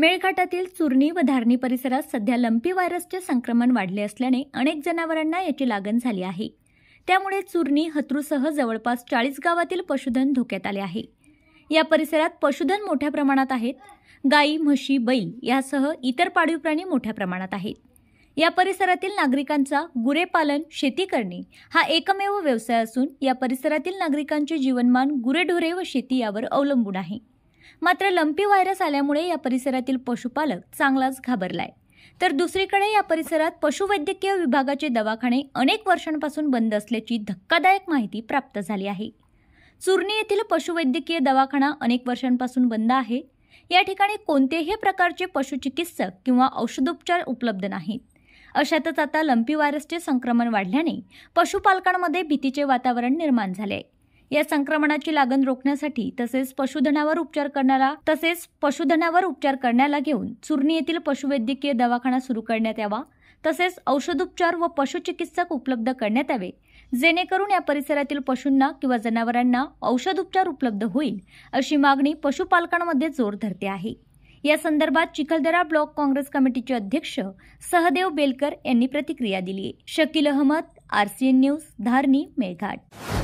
मेळघाटातील चुरणी व धारणी परिसरात सध्या लंपी व्हायरसचे संक्रमण वाढले असल्याने अनेक जनावरांना याची लागण झाली आहे त्यामुळे चुरणी हत्रूसह जवळपास चाळीस गावातील पशुधन धोक्यात आले आहे या परिसरात पशुधन मोठ्या प्रमाणात आहेत गाई म्हशी बैल यासह इतर पाळीव प्राणी मोठ्या प्रमाणात आहेत या परिसरातील नागरिकांचा गुरेपालन शेती करणे हा एकमेव व्यवसाय असून या परिसरातील नागरिकांचे जीवनमान गुरेढोरे व शेती यावर अवलंबून आहे मात्र लंपी व्हायरस आल्यामुळे या परिसरातील पशुपालक चांगलाच घाबरलाय तर दुसरीकडे या परिसरात पशुवैद्यकीय विभागाचे दवाखाने अनेक वर्षांपासून बंद असल्याची धक्कादायक माहिती प्राप्त झाली आहे चुर्णी येथील पशुवैद्यकीय दवाखाना अनेक वर्षांपासून बंद आहे या ठिकाणी कोणतेही प्रकारचे पशुचिकित्सक किंवा औषधोपचार उपलब्ध नाहीत अशातच आता लंपी व्हायरसचे संक्रमण वाढल्याने पशुपालकांमध्ये भीतीचे वातावरण निर्माण झाले आहे या संक्रमणाची लागण रोखण्यासाठी तसेच पशुधनावर उपचार करणारा तसेच पशुधनावर उपचार करण्याला घेऊन चुरणी येथील पशुवैद्यकीय दवाखाना सुरू करण्यात यावा तसेच औषधोपचार व पशुचिकित्सक उपलब्ध करण्यात यावे जेणेकरून या परिसरातील पशूंना किंवा जनावरांना औषधोपचार उपलब्ध होईल अशी मागणी पशुपालकांमध्ये जोर धरते आहे या संदर्भात चिखलदरा ब्लॉक काँग्रेस कमिटीचे अध्यक्ष सहदेव बेलकर यांनी प्रतिक्रिया दिली शकील अहमद आरसीएन न्यूज धारणी मेळघाट